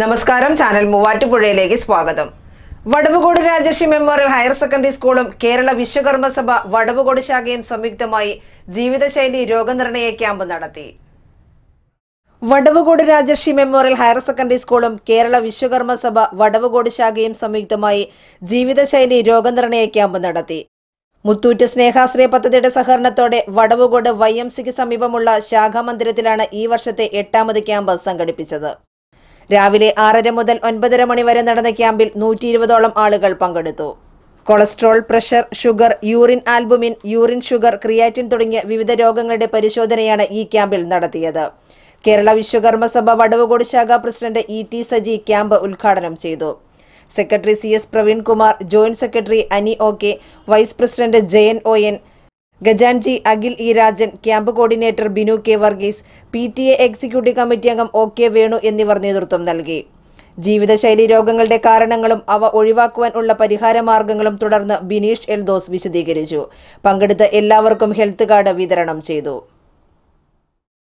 നമസ്കാരം ചാനൽ മൂവാറ്റുപുഴയിലേക്ക് സ്വാഗതം Vadavucode Rajarshi memorial higher secondary സ്കൂളും കേരള വിശ്വകർമ്മ സഭ വടവുകോട് ശാഖയും സംയുക്തമായി ജീവിതശൈലി രോഗനിർണയ ക്യാമ്പ് നടത്തി Vadavucode Rajarshi memorial higher secondary സ്കൂളും കേരള വിശ്വകർമ്മ സഭ വടവുകോട് ശാഖയും സംയുക്തമായി ജീവിതശൈലി രോഗനിർണയ ക്യാമ്പ് നടത്തി മുത്തൂറ്റ് സ്നേഹാശ്രയ പദ്ധതിയുടെ സഹകരണത്തോടെ വടവുകോട് വൈ എം സിക്ക് സമീപമുള്ള ശാഖാമന്ദിരത്തിലാണ് ഈ വർഷത്തെ എട്ടാമത് ക്യാമ്പ് സംഘടിപ്പിച്ചത് രാവിലെ ആറര മുതൽ ഒൻപതര മണി വരെ നടന്ന ക്യാമ്പിൽ നൂറ്റി ഇരുപതോളം ആളുകൾ പങ്കെടുത്തു cholesterol pressure sugar urine albumin urine sugar creatine തുടങ്ങിയ വിവിധ രോഗങ്ങളുടെ പരിശോധനയാണ് ഈ ക്യാമ്പിൽ നടത്തിയത് കേരള വിശ്വകർമ്മസഭ വടവുകോട് ശാഖ president E T Saji camp ഉദ്ഘാടനം ചെയ്തു secretary C S Praveenkumar joint secretary Ani O K vice president Jayan O N ഗജാൻജി Akhil E Rajan camp coordinator Binu K Varghese P T A executive committee അംഗം ഒ കെ വേണു എന്നിവർ നേതൃത്വം നൽകി ജീവിതശൈലി രോഗങ്ങളുടെ കാരണങ്ങളും അവ ഒഴിവാക്കുവാൻ ഉള്ള പരിഹാര മാർഗങ്ങളും തുടർന്ന് ബിനീഷ് എൽദോസ് വിശദീകരിച്ചു പങ്കെടുത്ത എല്ലാവർക്കും ഹെൽത്ത് കാർഡ് വിതരണം ചെയ്തു